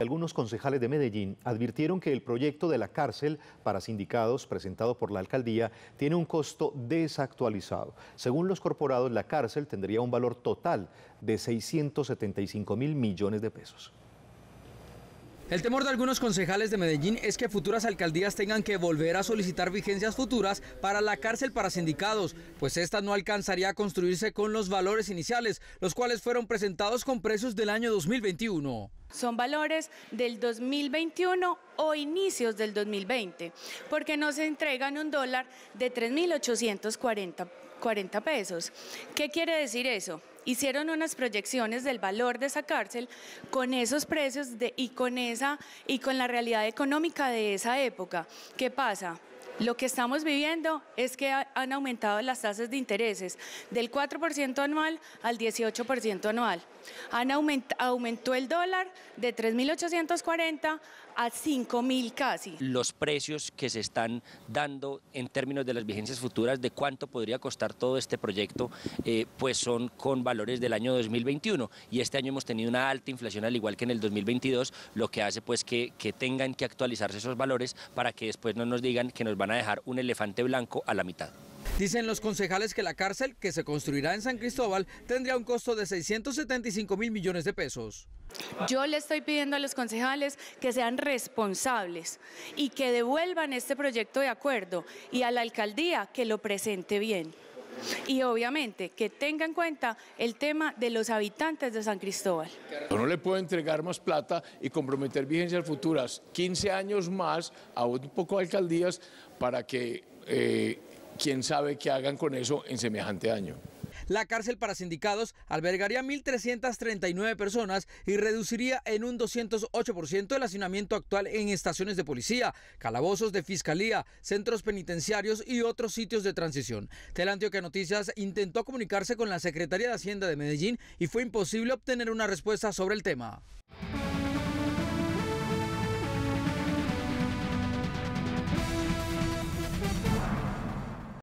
Algunos concejales de Medellín advirtieron que el proyecto de la cárcel para sindicados presentado por la alcaldía tiene un costo desactualizado. Según los corporados, la cárcel tendría un valor total de 675 mil millones de pesos. El temor de algunos concejales de Medellín es que futuras alcaldías tengan que volver a solicitar vigencias futuras para la cárcel para sindicados, pues esta no alcanzaría a construirse con los valores iniciales, los cuales fueron presentados con precios del año 2021. Son valores del 2021 o inicios del 2020, porque no se entregan un dólar de 3.840 pesos. ¿Qué quiere decir eso? hicieron unas proyecciones del valor de esa cárcel con esos precios de, y, con esa, y con la realidad económica de esa época. ¿Qué pasa? Lo que estamos viviendo es que han aumentado las tasas de intereses del 4% anual al 18% anual. Han aumentó el dólar de 3.840 a 5.000 casi. Los precios que se están dando en términos de las vigencias futuras de cuánto podría costar todo este proyecto, eh, pues son con valores del año 2021 y este año hemos tenido una alta inflación al igual que en el 2022, lo que hace pues que, que tengan que actualizarse esos valores para que después no nos digan que nos van a dejar un elefante blanco a la mitad. Dicen los concejales que la cárcel que se construirá en San Cristóbal tendría un costo de 675 mil millones de pesos. Yo le estoy pidiendo a los concejales que sean responsables y que devuelvan este proyecto de acuerdo y a la alcaldía que lo presente bien y obviamente que tenga en cuenta el tema de los habitantes de San Cristóbal. No le puedo entregar más plata y comprometer vigencias futuras, 15 años más, a un poco de alcaldías, para que eh, quién sabe qué hagan con eso en semejante año. La cárcel para sindicados albergaría 1.339 personas y reduciría en un 208% el hacinamiento actual en estaciones de policía, calabozos de fiscalía, centros penitenciarios y otros sitios de transición. que Noticias intentó comunicarse con la Secretaría de Hacienda de Medellín y fue imposible obtener una respuesta sobre el tema.